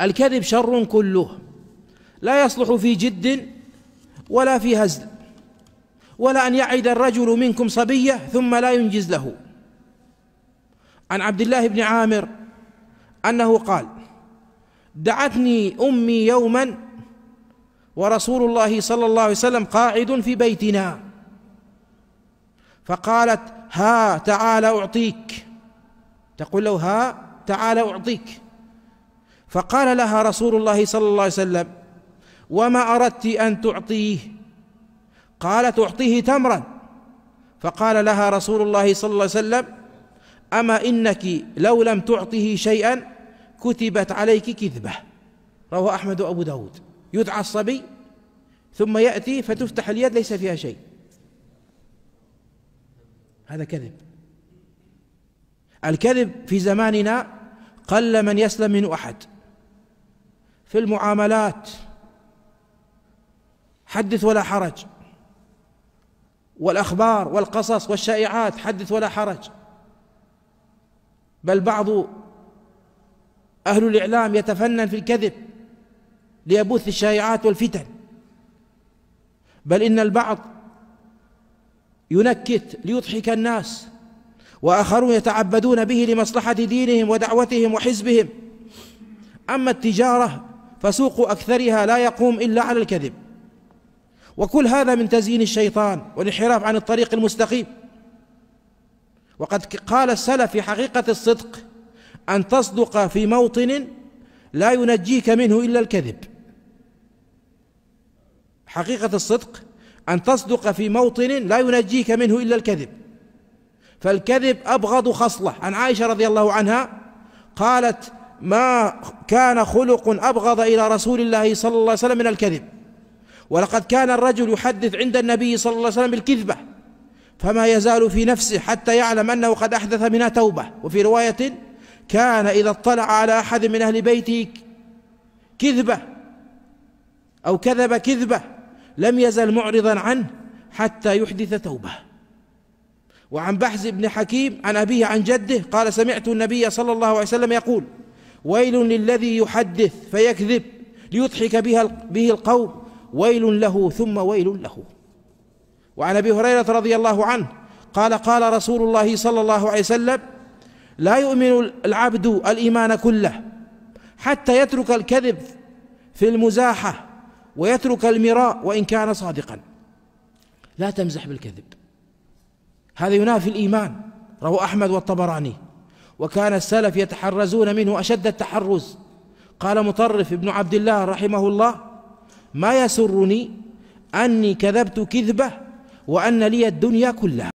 الكذب شر كله لا يصلح في جد ولا في هزل ولا أن يعد الرجل منكم صبية ثم لا ينجز له عن عبد الله بن عامر أنه قال دعتني أمي يوما ورسول الله صلى الله عليه وسلم قاعد في بيتنا فقالت ها تعال أعطيك تقول له ها تعال أعطيك فقال لها رسول الله صلى الله عليه وسلم وما اردت ان تعطيه قالت اعطيه تمرا فقال لها رسول الله صلى الله عليه وسلم اما انك لو لم تعطه شيئا كتبت عليك كذبه رواه احمد وابو داود يدعى الصبي ثم ياتي فتفتح اليد ليس فيها شيء هذا كذب الكذب في زماننا قل من يسلم منه احد في المعاملات حدث ولا حرج والأخبار والقصص والشائعات حدث ولا حرج بل بعض أهل الإعلام يتفنن في الكذب ليبث الشائعات والفتن بل إن البعض ينكت ليضحك الناس وآخرون يتعبدون به لمصلحة دينهم ودعوتهم وحزبهم أما التجارة فسوق أكثرها لا يقوم إلا على الكذب وكل هذا من تزيين الشيطان والانحراف عن الطريق المستقيم وقد قال السلف في حقيقة الصدق أن تصدق في موطن لا ينجيك منه إلا الكذب حقيقة الصدق أن تصدق في موطن لا ينجيك منه إلا الكذب فالكذب أبغض خصلة عن عائشة رضي الله عنها قالت ما كان خلق أبغض إلى رسول الله صلى الله عليه وسلم من الكذب ولقد كان الرجل يحدث عند النبي صلى الله عليه وسلم بالكذبة فما يزال في نفسه حتى يعلم أنه قد أحدث منها توبة وفي رواية كان إذا اطلع على أحد من أهل بيته كذبة أو كذب كذبة لم يزل معرضا عنه حتى يحدث توبة وعن بحز بن حكيم عن أبيه عن جده قال سمعت النبي صلى الله عليه وسلم يقول ويل للذي يحدث فيكذب ليضحك بها به القوم ويل له ثم ويل له وعن ابي هريره رضي الله عنه قال قال رسول الله صلى الله عليه وسلم لا يؤمن العبد الايمان كله حتى يترك الكذب في المزاحه ويترك المراء وان كان صادقا لا تمزح بالكذب هذا ينافي الايمان رواه احمد والطبراني وكان السلف يتحرزون منه أشد التحرز قال مطرف بن عبد الله رحمه الله ما يسرني أني كذبت كذبة وأن لي الدنيا كلها